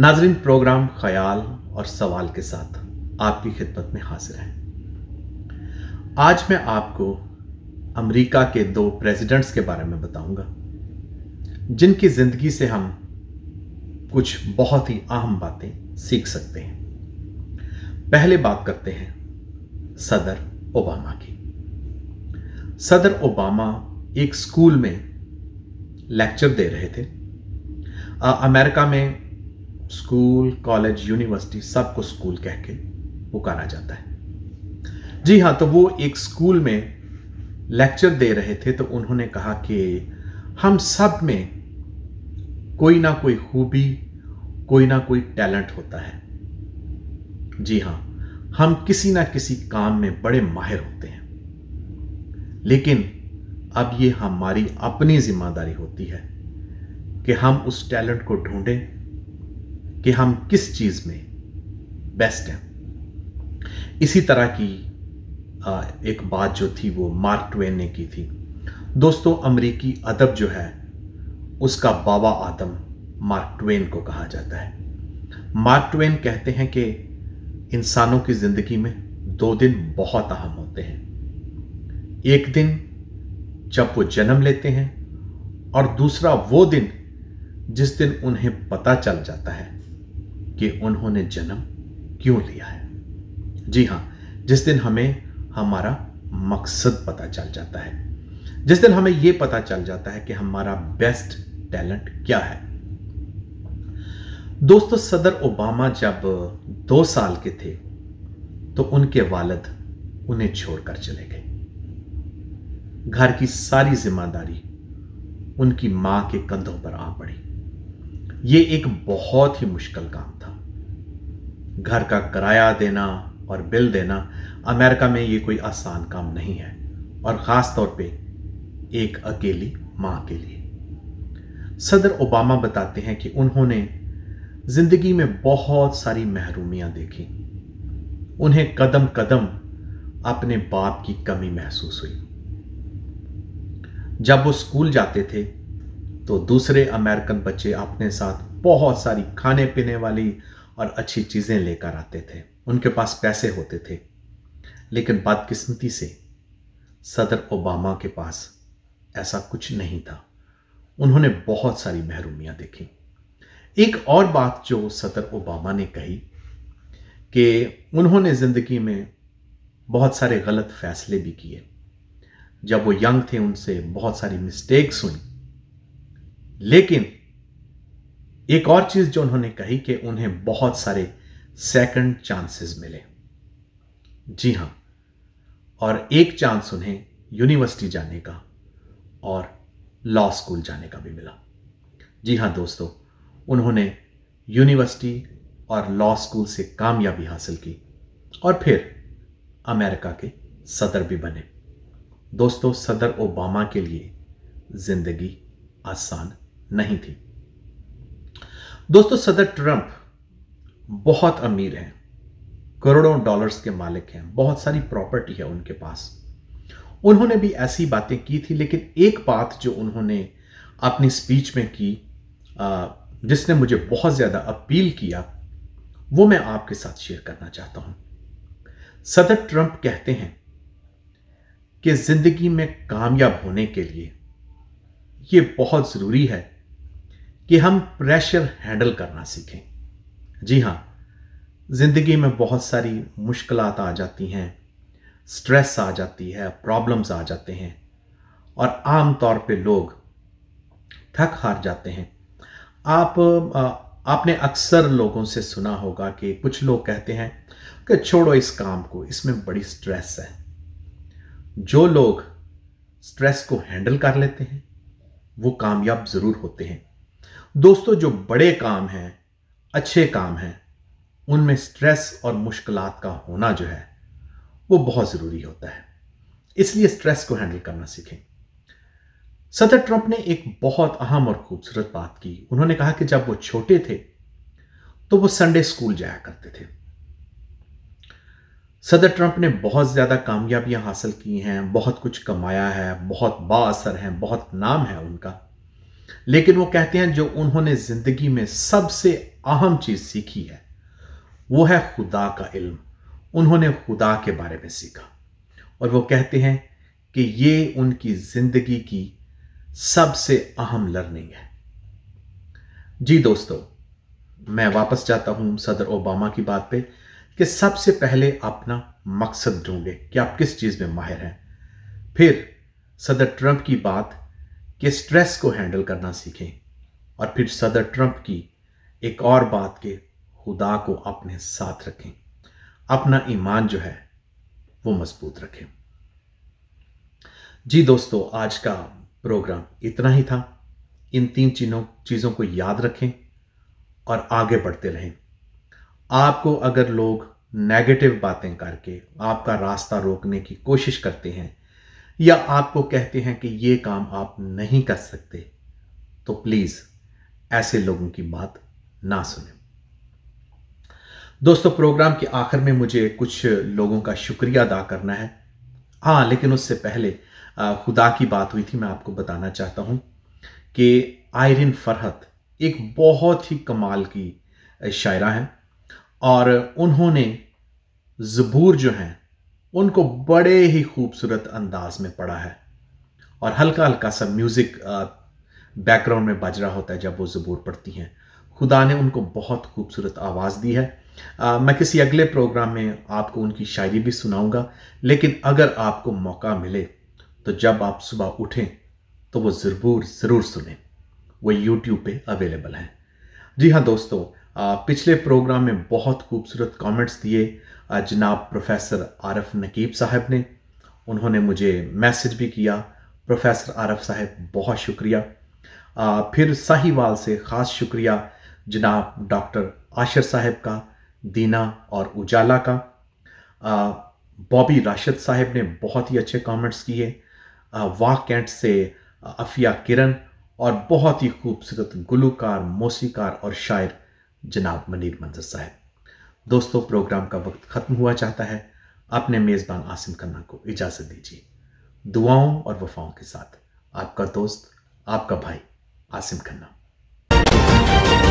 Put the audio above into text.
नाजरीन प्रोग्राम ख्याल और सवाल के साथ आपकी खिदमत में हाजिर है आज मैं आपको अमेरिका के दो प्रेसिडेंट्स के बारे में बताऊंगा जिनकी ज़िंदगी से हम कुछ बहुत ही अहम बातें सीख सकते हैं पहले बात करते हैं सदर ओबामा की सदर ओबामा एक स्कूल में लेक्चर दे रहे थे अमेरिका में स्कूल कॉलेज यूनिवर्सिटी सबको स्कूल कह के पुकारा जाता है जी हाँ तो वो एक स्कूल में लेक्चर दे रहे थे तो उन्होंने कहा कि हम सब में कोई ना कोई खूबी कोई ना कोई टैलेंट होता है जी हाँ हम किसी ना किसी काम में बड़े माहिर होते हैं लेकिन अब ये हमारी अपनी जिम्मेदारी होती है कि हम उस टैलेंट को ढूंढें कि हम किस चीज़ में बेस्ट हैं इसी तरह की एक बात जो थी वो मार्क ट्वेन ने की थी दोस्तों अमरीकी अदब जो है उसका बाबा आदम मार्क ट्वेन को कहा जाता है मार्क ट्वेन कहते हैं कि इंसानों की ज़िंदगी में दो दिन बहुत अहम होते हैं एक दिन जब वो जन्म लेते हैं और दूसरा वो दिन जिस दिन उन्हें पता चल जाता है कि उन्होंने जन्म क्यों लिया है जी हाँ जिस दिन हमें हमारा मकसद पता चल जाता है जिस दिन हमें यह पता चल जाता है कि हमारा बेस्ट टैलेंट क्या है दोस्तों सदर ओबामा जब दो साल के थे तो उनके वालद उन्हें छोड़कर चले गए घर की सारी जिम्मेदारी उनकी मां के कंधों पर आ पड़ी ये एक बहुत ही मुश्किल काम था घर का किराया देना और बिल देना अमेरिका में ये कोई आसान काम नहीं है और ख़ास तौर पे एक अकेली माँ के लिए सदर ओबामा बताते हैं कि उन्होंने ज़िंदगी में बहुत सारी महरूमियाँ देखी उन्हें कदम कदम अपने बाप की कमी महसूस हुई जब वो स्कूल जाते थे तो दूसरे अमेरिकन बच्चे अपने साथ बहुत सारी खाने पीने वाली और अच्छी चीज़ें लेकर आते थे उनके पास पैसे होते थे लेकिन बदकिस्मती से सदर ओबामा के पास ऐसा कुछ नहीं था उन्होंने बहुत सारी महरूमियाँ देखी एक और बात जो सदर ओबामा ने कही कि उन्होंने ज़िंदगी में बहुत सारे गलत फैसले भी किए जब वो यंग थे उनसे बहुत सारी मिस्टेक्स हुई लेकिन एक और चीज जो उन्होंने कही कि उन्हें बहुत सारे सेकंड चांसेस मिले जी हां और एक चांस उन्हें यूनिवर्सिटी जाने का और लॉ स्कूल जाने का भी मिला जी हां दोस्तों उन्होंने यूनिवर्सिटी और लॉ स्कूल से कामयाबी हासिल की और फिर अमेरिका के सदर भी बने दोस्तों सदर ओबामा के लिए ज़िंदगी आसान नहीं थी दोस्तों सदर ट्रंप बहुत अमीर हैं करोड़ों डॉलर्स के मालिक हैं बहुत सारी प्रॉपर्टी है उनके पास उन्होंने भी ऐसी बातें की थी लेकिन एक बात जो उन्होंने अपनी स्पीच में की जिसने मुझे बहुत ज़्यादा अपील किया वो मैं आपके साथ शेयर करना चाहता हूं सदर ट्रंप कहते हैं कि ज़िंदगी में कामयाब होने के लिए यह बहुत ज़रूरी है कि हम प्रेशर हैंडल करना सीखें जी हाँ ज़िंदगी में बहुत सारी मुश्किल आ जाती हैं स्ट्रेस आ जाती है प्रॉब्लम्स आ जाते हैं और आम तौर पे लोग थक हार जाते हैं आप आपने अक्सर लोगों से सुना होगा कि कुछ लोग कहते हैं कि छोड़ो इस काम को इसमें बड़ी स्ट्रेस है जो लोग स्ट्रेस को हैंडल कर लेते हैं वो कामयाब ज़रूर होते हैं दोस्तों जो बड़े काम हैं अच्छे काम हैं उनमें स्ट्रेस और मुश्किलात का होना जो है वो बहुत ज़रूरी होता है इसलिए स्ट्रेस को हैंडल करना सीखें सदर ट्रंप ने एक बहुत अहम और खूबसूरत बात की उन्होंने कहा कि जब वो छोटे थे तो वो संडे स्कूल जाया करते थे सदर ट्रंप ने बहुत ज़्यादा कामयाबियां हासिल की हैं बहुत कुछ कमाया है बहुत बासर हैं बहुत नाम है उनका लेकिन वो कहते हैं जो उन्होंने ज़िंदगी में सबसे अहम चीज़ सीखी है वो है खुदा का इल्म उन्होंने खुदा के बारे में सीखा और वो कहते हैं कि ये उनकी ज़िंदगी की सबसे अहम लर्निंग है जी दोस्तों मैं वापस जाता हूं सदर ओबामा की बात पे कि सबसे पहले अपना मकसद ढूंढे कि आप किस चीज़ में माहिर हैं फिर सदर ट्रंप की बात कि स्ट्रेस को हैंडल करना सीखें और फिर सदर ट्रंप की एक और बात के खुदा को अपने साथ रखें अपना ईमान जो है वो मजबूत रखें जी दोस्तों आज का प्रोग्राम इतना ही था इन तीन चीजों चीज़ों को याद रखें और आगे बढ़ते रहें आपको अगर लोग नेगेटिव बातें करके आपका रास्ता रोकने की कोशिश करते हैं या आपको कहते हैं कि ये काम आप नहीं कर सकते तो प्लीज ऐसे लोगों की बात ना सुने दोस्तों प्रोग्राम के आखिर में मुझे कुछ लोगों का शुक्रिया अदा करना है हाँ लेकिन उससे पहले खुदा की बात हुई थी मैं आपको बताना चाहता हूँ कि आयरिन फरहत एक बहुत ही कमाल की शायरा हैं और उन्होंने ज़बूर जो हैं उनको बड़े ही खूबसूरत अंदाज में पढ़ा है और हल्का हल्का सा म्यूज़िक बैकग्राउंड में बज रहा होता है जब वो ज़बूर पढ़ती हैं खुदा ने उनको बहुत खूबसूरत आवाज़ दी है आ, मैं किसी अगले प्रोग्राम में आपको उनकी शायरी भी सुनाऊंगा लेकिन अगर आपको मौका मिले तो जब आप सुबह उठें तो वो ज़रूर ज़रूर सुने वो यूट्यूब पे अवेलेबल हैं जी हाँ दोस्तों आ, पिछले प्रोग्राम में बहुत खूबसूरत कमेंट्स दिए जनाब प्रोफेसर आरफ नकीब साहब ने उन्होंने मुझे मैसेज भी किया प्रोफेसर आरफ साहब बहुत शुक्रिया आ, फिर साहिवाल से ख़ास शुक्रिया जनाब डॉक्टर आशर साहब का दीना और उजाला का बॉबी राशिद साहब ने बहुत ही अच्छे कमेंट्स किए वाह कैंट से अफिया किरण और बहुत ही खूबसूरत गुलूकार मौसीकार और शायर जनाब मनीर मंजर साहब दोस्तों प्रोग्राम का वक्त ख़त्म हुआ चाहता है आपने मेज़बान आसिम खन्ना को इजाज़त दीजिए दुआओं और वफाओं के साथ आपका दोस्त आपका भाई आसिम खन्ना